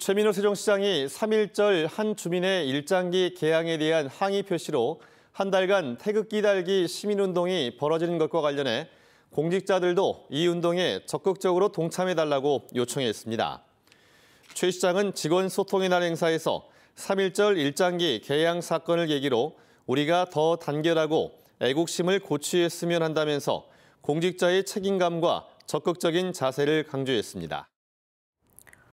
최민호 세종시장이 3.1절 한 주민의 일장기 개항에 대한 항의 표시로 한 달간 태극기 달기 시민운동이 벌어지는 것과 관련해 공직자들도 이 운동에 적극적으로 동참해달라고 요청했습니다. 최 시장은 직원 소통의 날 행사에서 3.1절 일장기 개항 사건을 계기로 우리가 더 단결하고 애국심을 고취했으면 한다면서 공직자의 책임감과 적극적인 자세를 강조했습니다.